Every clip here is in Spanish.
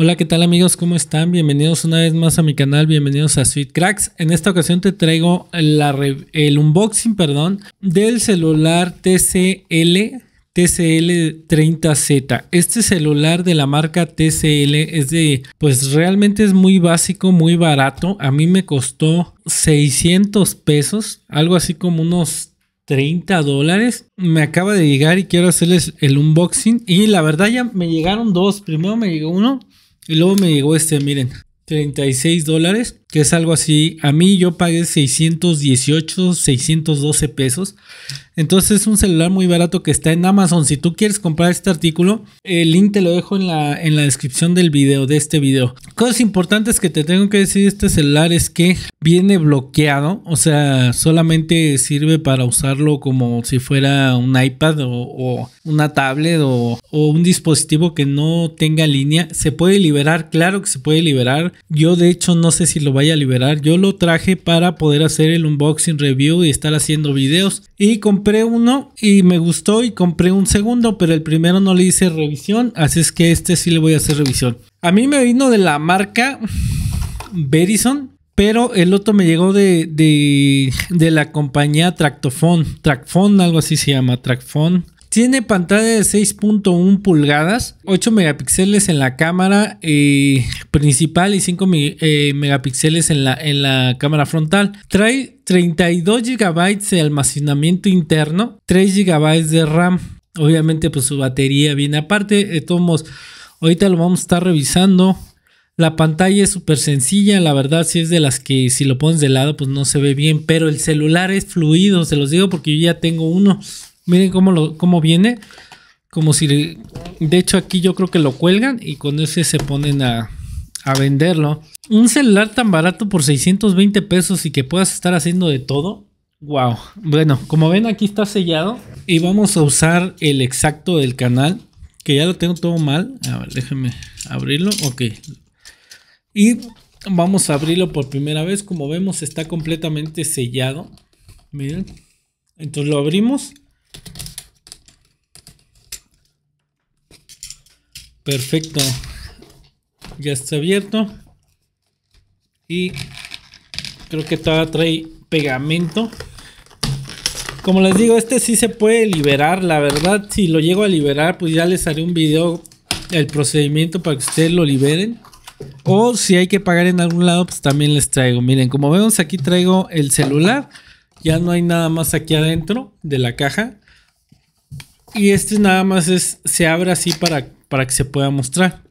Hola, ¿qué tal amigos? ¿Cómo están? Bienvenidos una vez más a mi canal, bienvenidos a Sweet Cracks. En esta ocasión te traigo el unboxing, perdón, del celular TCL TCL 30Z. Este celular de la marca TCL es de, pues realmente es muy básico, muy barato. A mí me costó 600 pesos, algo así como unos 30 dólares. Me acaba de llegar y quiero hacerles el unboxing. Y la verdad ya me llegaron dos. Primero me llegó uno y luego me llegó este, miren, 36 dólares que es algo así. A mí yo pagué 618, 612 pesos. Entonces es un celular muy barato que está en Amazon. Si tú quieres comprar este artículo, el link te lo dejo en la, en la descripción del video, de este video. Cosas importantes que te tengo que decir este celular es que viene bloqueado. O sea, solamente sirve para usarlo como si fuera un iPad o, una tablet o, o un dispositivo que no tenga línea. Se puede liberar, claro que se puede liberar. Yo de hecho no sé si lo vaya a liberar. Yo lo traje para poder hacer el unboxing review y estar haciendo videos. Y compré uno y me gustó y compré un segundo, pero el primero no le hice revisión. Así es que este sí le voy a hacer revisión. A mí me vino de la marca Verizon. Pero el otro me llegó de, de, la compañía Tractofon. Tractfon, algo así se llama. Tractfon. Tiene pantalla de 6.1 pulgadas, 8 megapíxeles en la cámara eh, principal y 5 eh, megapíxeles en la, en la cámara frontal. Trae 32 GB de almacenamiento interno, 3 GB de RAM. Obviamente pues su batería viene aparte. De todos modos, ahorita lo vamos a estar revisando. La pantalla es súper sencilla, la verdad si es de las que si lo pones de lado pues no se ve bien, pero el celular es fluido, se los digo porque yo ya tengo uno Miren cómo, lo, cómo viene. Como si, de hecho aquí yo creo que lo cuelgan y con ese se ponen a, a venderlo. Un celular tan barato por 620 pesos y que puedas estar haciendo de todo. Wow. Bueno, como ven aquí está sellado y vamos a usar el exacto del canal, que ya lo tengo todo mal. A ver, déjenme abrirlo. Ok. Y vamos a abrirlo por primera vez. Como vemos está completamente sellado. Miren. Entonces lo abrimos Perfecto. Ya está abierto. Y creo que todavía trae pegamento. Como les digo, este sí se puede liberar. La verdad, si lo llego a liberar, pues ya les haré un video el procedimiento para que ustedes lo liberen. O si hay que pagar en algún lado, pues también les traigo. Miren, como vemos aquí traigo el celular. Ya no hay nada más aquí adentro de la caja. Y este nada más es, se abre así para, para que se pueda mostrar.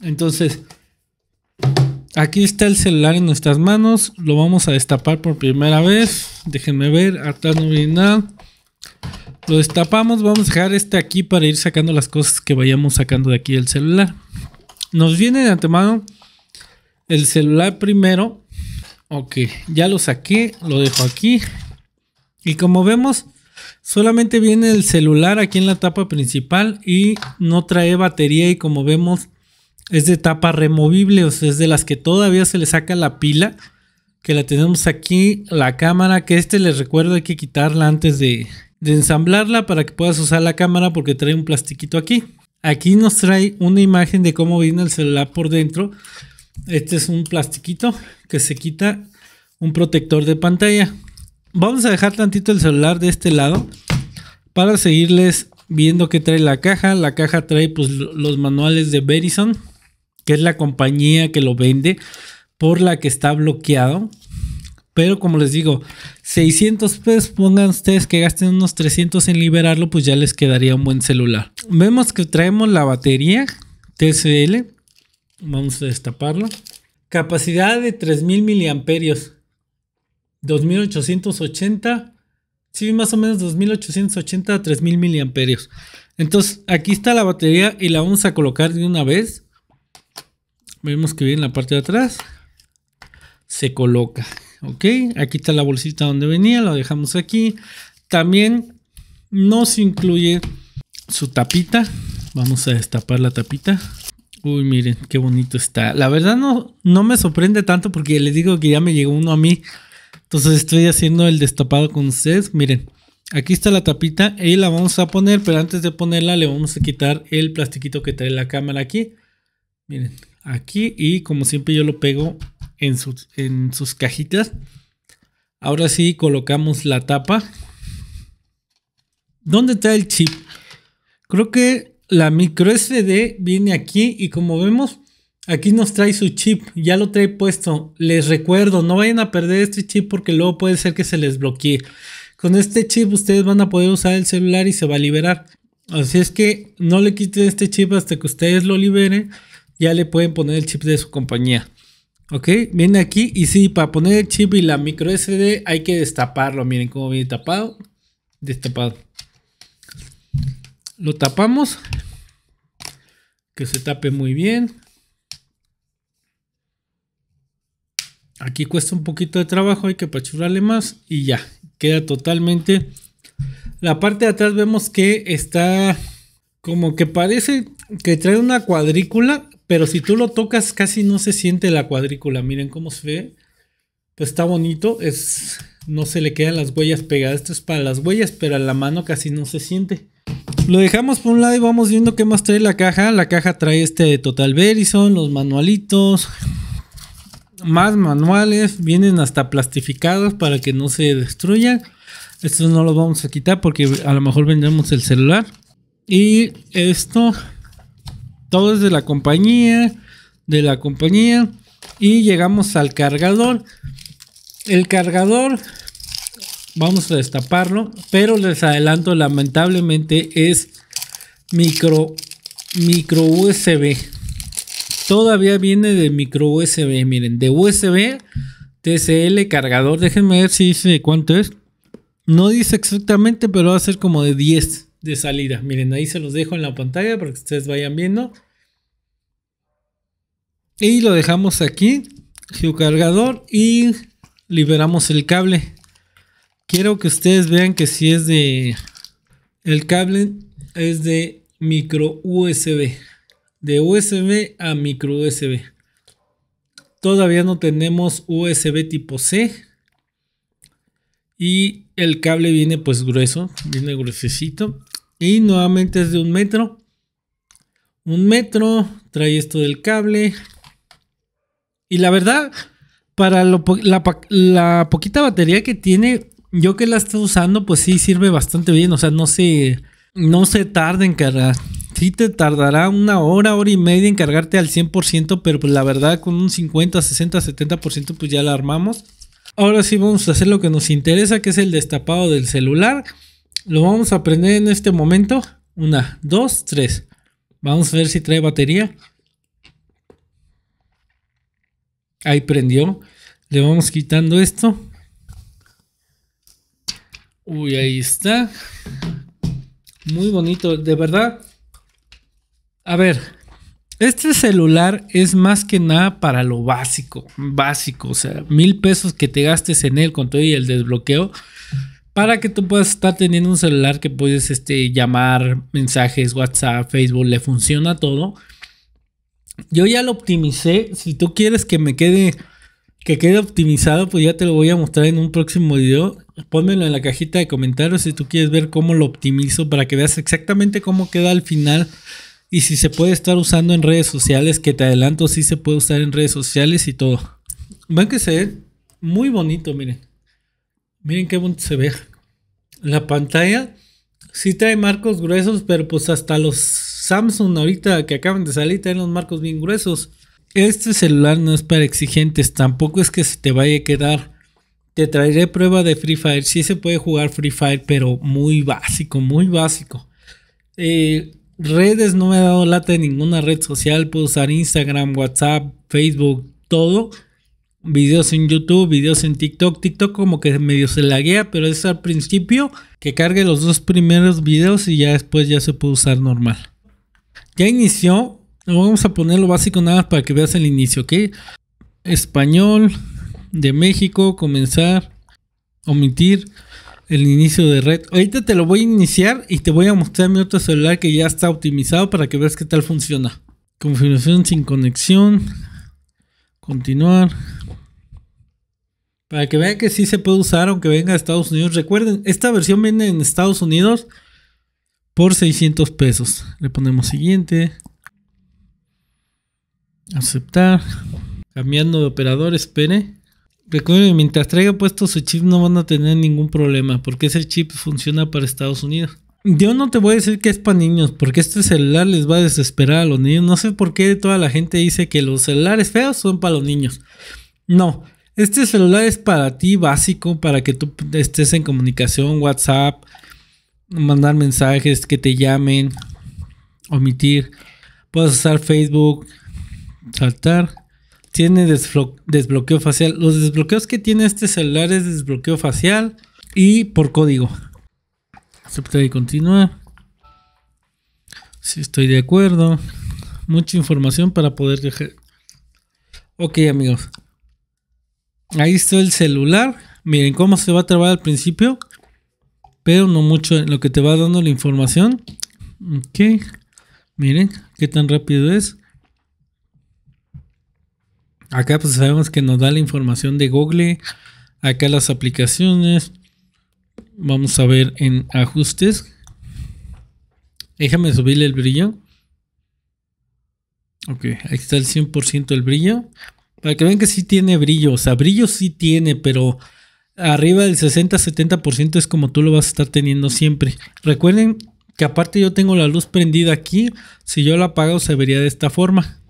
Entonces, aquí está el celular en nuestras manos. Lo vamos a destapar por primera vez. Déjenme ver, atrás no viene nada. Lo destapamos, vamos a dejar este aquí para ir sacando las cosas que vayamos sacando de aquí del celular. Nos viene de antemano el celular primero Ok, ya lo saqué, lo dejo aquí. Y como vemos, solamente viene el celular aquí en la tapa principal y no trae batería y como vemos es de tapa removible, o sea, es de las que todavía se le saca la pila, que la tenemos aquí, la cámara, que este les recuerdo hay que quitarla antes de, ensamblarla para que puedas usar la cámara porque trae un plastiquito aquí. Aquí nos trae una imagen de cómo viene el celular por dentro. Este es un plastiquito que se quita un protector de pantalla. Vamos a dejar tantito el celular de este lado para seguirles viendo qué trae la caja. La caja trae pues los manuales de Verizon, que es la compañía que lo vende, por la que está bloqueado. Pero como les digo, 600 pesos, pongan ustedes que gasten unos 300 en liberarlo, pues ya les quedaría un buen celular. Vemos que traemos la batería TCL. Vamos a destaparlo. Capacidad de 3000 miliamperios. 2880. Sí, más o menos 2880 a 3000 miliamperios. Entonces, aquí está la batería y la vamos a colocar de una vez. Vemos que viene en la parte de atrás. Se coloca. Ok, aquí está la bolsita donde venía, la dejamos aquí. También nos incluye su tapita. Vamos a destapar la tapita. Uy, miren, qué bonito está. La verdad no, no me sorprende tanto porque les digo que ya me llegó uno a mí. Entonces estoy haciendo el destapado con ustedes. Miren, aquí está la tapita y la vamos a poner, pero antes de ponerla le vamos a quitar el plastiquito que trae la cámara aquí. Miren, aquí y como siempre yo lo pego en en sus cajitas. Ahora sí colocamos la tapa. ¿Dónde está el chip? Creo que la micro SD viene aquí y como vemos, aquí nos trae su chip, ya lo trae puesto. Les recuerdo, no vayan a perder este chip porque luego puede ser que se les bloquee. Con este chip ustedes van a poder usar el celular y se va a liberar. Así es que no le quiten este chip hasta que ustedes lo liberen. Ya le pueden poner el chip de su compañía. Ok, viene aquí y sí, para poner el chip y la micro SD hay que destaparlo. Miren cómo viene tapado. Destapado. Lo tapamos. Que se tape muy bien. Aquí cuesta un poquito de trabajo, hay que apachurrarle más y ya, queda totalmente. La parte de atrás vemos que está como que parece que trae una cuadrícula, pero si tú lo tocas casi no se siente la cuadrícula. Miren cómo se ve. Pues está bonito, es no se le quedan las huellas pegadas. Esto es para las huellas, pero a la mano casi no se siente. Lo dejamos por un lado y vamos viendo qué más trae la caja. La caja trae este de Total Verizon, los manualitos, más manuales, vienen hasta plastificados para que no se destruyan. esto no lo vamos a quitar porque a lo mejor vendemos el celular. Y esto, todo es de la compañía, de la compañía. Y llegamos al cargador. El cargador Vamos a destaparlo, pero les adelanto, lamentablemente es micro, micro USB. Todavía viene de micro USB, miren, de USB, TCL, cargador. Déjenme ver si dice cuánto es. No dice exactamente, pero va a ser como de 10 de salida. Miren, ahí se los dejo en la pantalla para que ustedes vayan viendo. Y lo dejamos aquí, su cargador y liberamos el cable. Quiero que ustedes vean que si es de... El cable es de micro USB. De USB a micro USB. Todavía no tenemos USB tipo C. Y el cable viene pues grueso, viene gruesecito. Y nuevamente es de un metro. Un metro, trae esto del cable. Y la verdad, para la poquita batería que tiene, yo que la estoy usando, pues sí sirve bastante bien. O sea, no se, no se tarda en cargar. Sí te tardará una hora, hora y media en cargarte al 100%, pero pues la verdad con un 50, 60, 70% pues ya la armamos. Ahora sí vamos a hacer lo que nos interesa, que es el destapado del celular. Lo vamos a prender en este momento. Una, dos, tres. Vamos a ver si trae batería. Ahí prendió. Le vamos quitando esto. Uy, ahí está. Muy bonito, de verdad. A ver, este celular es más que nada para lo básico, básico, o sea, mil pesos que te gastes en él con todo y el desbloqueo, para que tú puedas estar teniendo un celular que puedes este, llamar, mensajes, WhatsApp, Facebook, le funciona todo. Yo ya lo optimicé, si tú quieres que me quede que quede optimizado, pues ya te lo voy a mostrar en un próximo video. Pónmelo en la cajita de comentarios si tú quieres ver cómo lo optimizo para que veas exactamente cómo queda al final y si se puede estar usando en redes sociales, que te adelanto, si se puede usar en redes sociales y todo. Ven que se ve muy bonito, miren. Miren qué bonito se ve. La pantalla sí trae marcos gruesos, pero pues hasta los Samsung ahorita que acaban de salir traen los marcos bien gruesos. Este celular no es para exigentes, tampoco es que se te vaya a quedar. Te traeré prueba de Free Fire. Sí se puede jugar Free Fire, pero muy básico, muy básico. Eh, redes no me ha dado lata de ninguna red social. Puedo usar Instagram, WhatsApp, Facebook, todo. Videos en YouTube, videos en TikTok. TikTok como que medio se laguea, pero es al principio que cargue los dos primeros videos y ya después ya se puede usar normal. Ya inició Vamos a poner lo básico nada para que veas el inicio, ¿ok? Español de México, comenzar, omitir el inicio de red. Ahorita te lo voy a iniciar y te voy a mostrar mi otro celular que ya está optimizado para que veas qué tal funciona. Configuración sin conexión. Continuar. Para que vean que sí se puede usar aunque venga de Estados Unidos. Recuerden, esta versión viene en Estados Unidos por 600 pesos. Le ponemos siguiente. Aceptar. Cambiando de operador, espere. Recuerden mientras traiga puesto su chip no van a tener ningún problema porque ese chip funciona para Estados Unidos. Yo no te voy a decir que es para niños porque este celular les va a desesperar a los niños. No sé por qué toda la gente dice que los celulares feos son para los niños. No, este celular es para ti básico, para que tú estés en comunicación, WhatsApp, mandar mensajes, que te llamen, omitir. Puedes usar Facebook, Saltar. Tiene desbloqueo facial. Los desbloqueos que tiene este celular es desbloqueo facial y por código. Aceptar y continuar. Si estoy de acuerdo. Mucha información para poder Ok, amigos. Ahí está el celular. Miren cómo se va a trabar al principio. Pero no mucho en lo que te va dando la información. Ok. Miren qué tan rápido es. Acá pues sabemos que nos da la información de Google. Acá las aplicaciones. Vamos a ver en ajustes. Déjame subirle el brillo. Ok, ahí está el 100% el brillo. Para que vean que sí tiene brillo. O sea, brillo sí tiene, pero arriba del 60-70% es como tú lo vas a estar teniendo siempre. Recuerden que aparte yo tengo la luz prendida aquí. Si yo la apago se vería de esta forma.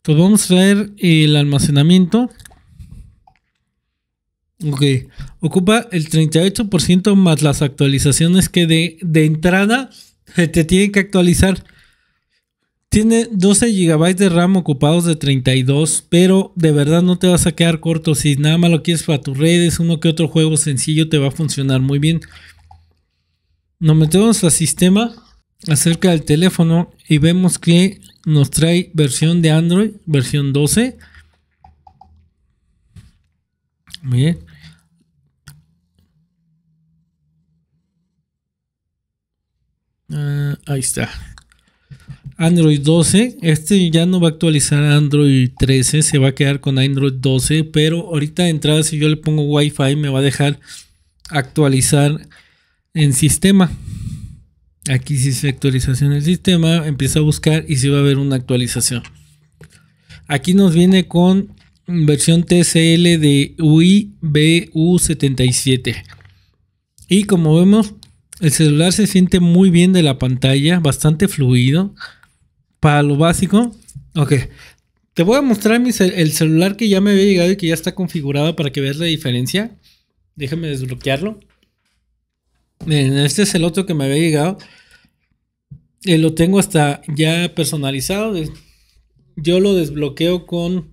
Entonces pues vamos a traer el almacenamiento. Ok, ocupa el 38% más las actualizaciones que de, entrada se te tienen que actualizar. Tiene 12 GB de RAM ocupados de 32, pero de verdad no te vas a quedar corto. Si nada más lo quieres para tus redes, uno que otro juego sencillo te va a funcionar muy bien. Nos metemos al sistema acerca del teléfono y vemos que nos trae versión de Android, versión 12. Bien. Ah, ahí está. Android 12. Este ya no va a actualizar Android 13. Se va a quedar con Android 12. Pero ahorita de entrada, si yo le pongo Wi-Fi, me va a dejar actualizar en sistema. Aquí si se actualización el sistema, empieza a buscar y si va a haber una actualización. Aquí nos viene con versión TCL de bu 77 Y como vemos, el celular se siente muy bien de la pantalla, bastante fluido. Para lo básico, ok. Te voy a mostrar el celular que ya me había llegado y que ya está configurado para que veas la diferencia. Déjame desbloquearlo. este es el otro que me había llegado. Eh, lo tengo hasta ya personalizado. Yo lo desbloqueo con.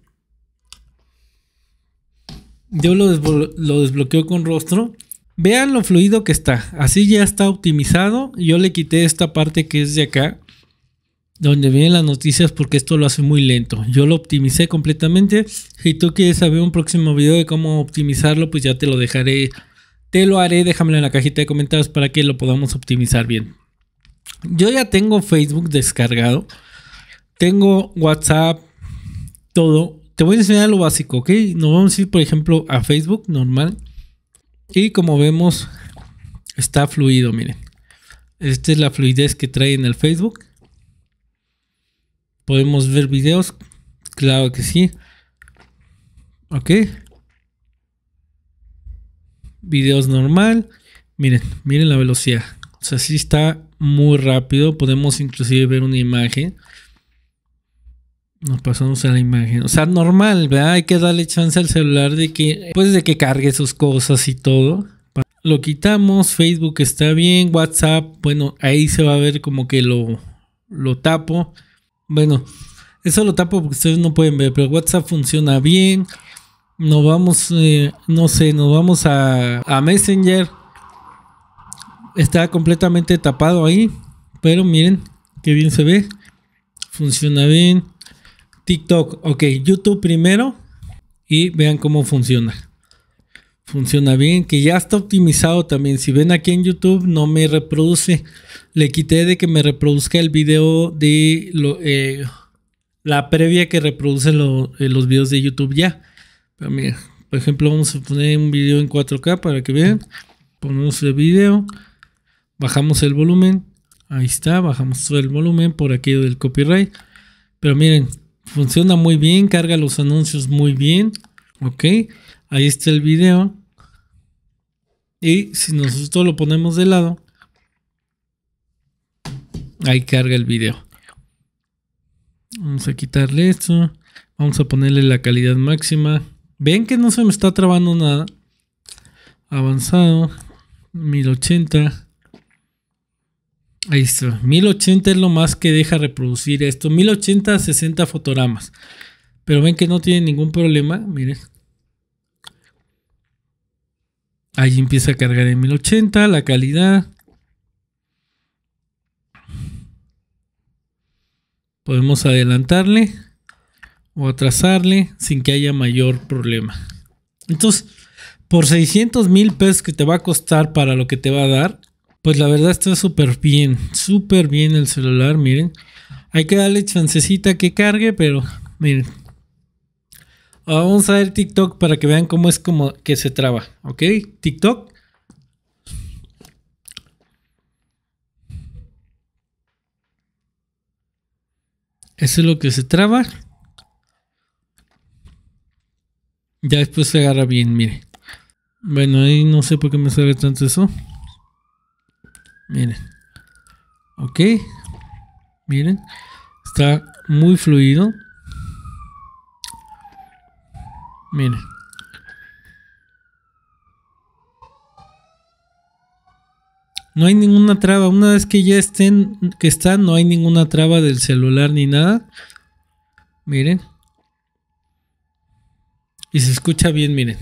Yo lo, lo desbloqueo con rostro. Vean lo fluido que está. Así ya está optimizado. Yo le quité esta parte que es de acá. Donde vienen las noticias porque esto lo hace muy lento. Yo lo optimicé completamente. Si tú quieres saber un próximo video de cómo optimizarlo, pues ya te lo dejaré. Te lo haré. Déjamelo en la cajita de comentarios para que lo podamos optimizar bien. Yo ya tengo Facebook descargado. Tengo WhatsApp, todo. Te voy a enseñar lo básico, ¿ok? Nos vamos a ir, por ejemplo, a Facebook normal. Y como vemos, está fluido, miren. Esta es la fluidez que trae en el Facebook. Podemos ver videos. Claro que sí. Ok. Videos normal. Miren, miren la velocidad. O sea, sí está muy rápido. Podemos inclusive ver una imagen. Nos pasamos a la imagen. O sea, normal, ¿verdad? Hay que darle chance al celular de que, pues de que cargue sus cosas y todo. Lo quitamos, Facebook está bien, WhatsApp, bueno, ahí se va a ver como que lo, lo tapo. Bueno, eso lo tapo porque ustedes no pueden ver, pero WhatsApp funciona bien. Nos vamos, eh, no sé, nos vamos a, a Messenger está completamente tapado ahí. Pero miren qué bien se ve. Funciona bien. TikTok, ok, YouTube primero y vean cómo funciona. Funciona bien, que ya está optimizado también. Si ven aquí en YouTube, no me reproduce. Le quité de que me reproduzca el video de eh, la previa que reproduce eh, los videos de YouTube ya. Pero por ejemplo, vamos a poner un video en 4K para que vean. Ponemos el video. Bajamos el volumen. Ahí está, bajamos todo el volumen por aquello del copyright. Pero miren, funciona muy bien, carga los anuncios muy bien. Ok, ahí está el video. Y si nosotros lo ponemos de lado, ahí carga el video. Vamos a quitarle esto. Vamos a ponerle la calidad máxima. Ven que no se me está trabando nada. Avanzado. 1080. Ahí está. 1080 es lo más que deja reproducir esto. 1080 a 60 fotogramas. Pero ven que no tiene ningún problema. Miren. Ahí empieza a cargar en 1080 la calidad. Podemos adelantarle o atrasarle sin que haya mayor problema. Entonces, por 600 mil pesos que te va a costar para lo que te va a dar, pues la verdad está súper bien, súper bien el celular, miren. Hay que darle chancecita que cargue, pero miren. Ah, vamos a ver TikTok para que vean cómo es como que se traba, ¿ok? TikTok. Eso es lo que se traba. Ya después se agarra bien, miren. Bueno, ahí no sé por qué me sale tanto eso. Miren. Ok. Miren. Está muy fluido. Miren. No hay ninguna traba. Una vez que ya estén, que están, no hay ninguna traba del celular ni nada. Miren. Y se escucha bien, miren.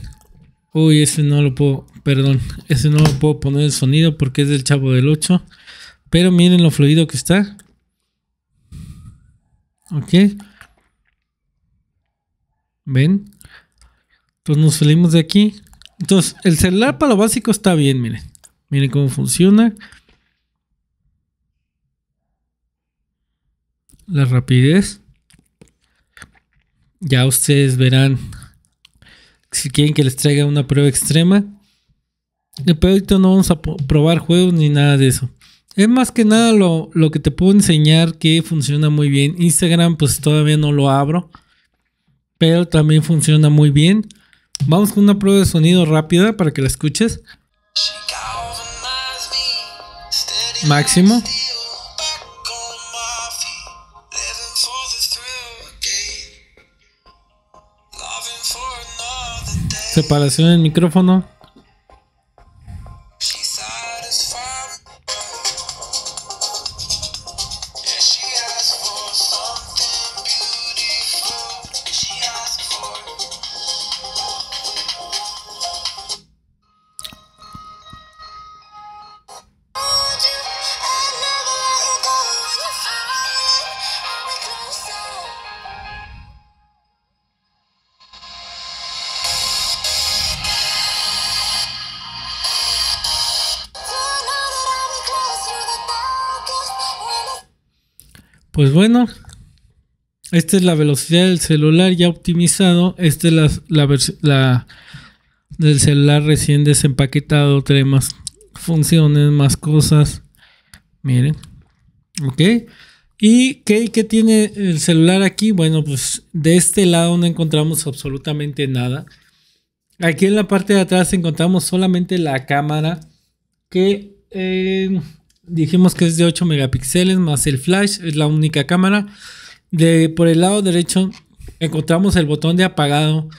Uy, ese no lo puedo, perdón, ese no lo puedo poner el sonido porque es del Chavo del 8. Pero miren lo fluido que está. Ok. ¿Ven? Entonces nos salimos de aquí. Entonces, el celular para lo básico está bien, miren. Miren cómo funciona. La rapidez. Ya ustedes verán si quieren que les traiga una prueba extrema. Pero ahorita no vamos a probar juegos ni nada de eso. Es más que nada lo, lo, que te puedo enseñar que funciona muy bien. Instagram pues todavía no lo abro. Pero también funciona muy bien. Vamos con una prueba de sonido rápida para que la escuches. Máximo. Separación del micrófono. Pues bueno, esta es la velocidad del celular ya optimizado. Este es la, del celular recién desempaquetado. tres más funciones, más cosas. Miren. Ok. ¿Y qué, qué, tiene el celular aquí? Bueno, pues de este lado no encontramos absolutamente nada. Aquí en la parte de atrás encontramos solamente la cámara que eh, dijimos que es de 8 megapíxeles más el flash, es la única cámara. De, por el lado derecho encontramos el botón de apagado,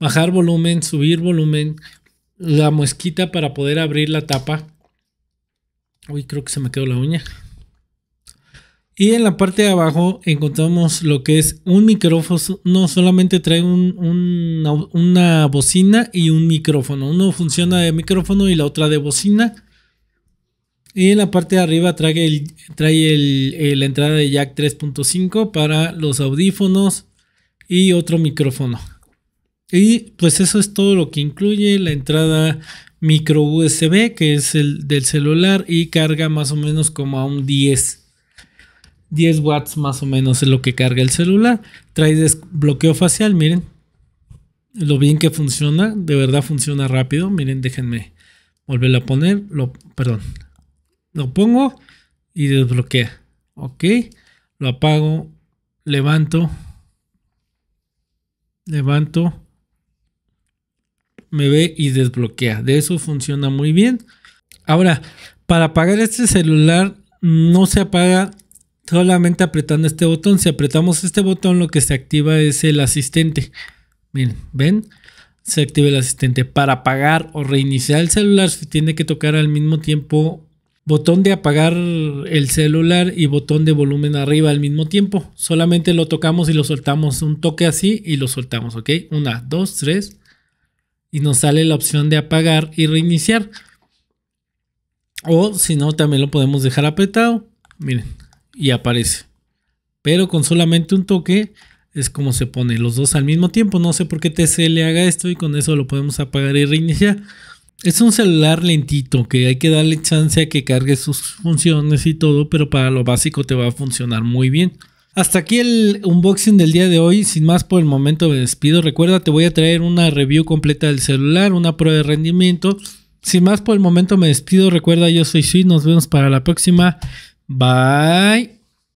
bajar volumen, subir volumen, la mosquita para poder abrir la tapa. Uy, creo que se me quedó la uña. Y en la parte de abajo encontramos lo que es un micrófono. No solamente trae una bocina y un micrófono. Uno funciona de micrófono y la otra de bocina. Y en la parte de arriba trae, el, trae la entrada de jack 3.5 para los audífonos y otro micrófono. Y pues eso es todo lo que incluye la entrada micro USB que es el del celular y carga más o menos como a un 10. 10 watts más o menos es lo que carga el celular. Trae desbloqueo facial, miren. Lo bien que funciona, de verdad funciona rápido. Miren, déjenme volverlo a poner. perdón, lo pongo y desbloquea. Ok. Lo apago. Levanto. Levanto. Me ve y desbloquea. De eso funciona muy bien. Ahora, para apagar este celular no se apaga solamente apretando este botón. Si apretamos este botón lo que se activa es el asistente. Miren, ¿ven? Se activa el asistente. Para apagar o reiniciar el celular se tiene que tocar al mismo tiempo botón de apagar el celular y botón de volumen arriba al mismo tiempo. Solamente lo tocamos y lo soltamos un toque así y lo soltamos, ¿ok? Una, dos, tres. Y nos sale la opción de apagar y reiniciar. O si no, también lo podemos dejar apretado. Miren, y aparece. Pero con solamente un toque es como se pone los dos al mismo tiempo. No sé por qué TCL le haga esto y con eso lo podemos apagar y reiniciar. Es un celular lentito que hay que darle chance a que cargue sus funciones y todo, pero para lo básico te va a funcionar muy bien. Hasta aquí el unboxing del día de hoy. Sin más por el momento me despido. Recuerda, te voy a traer una review completa del celular, una prueba de rendimiento. Sin más por el momento me despido. Recuerda, yo soy Sui. Nos vemos para la próxima. Bye.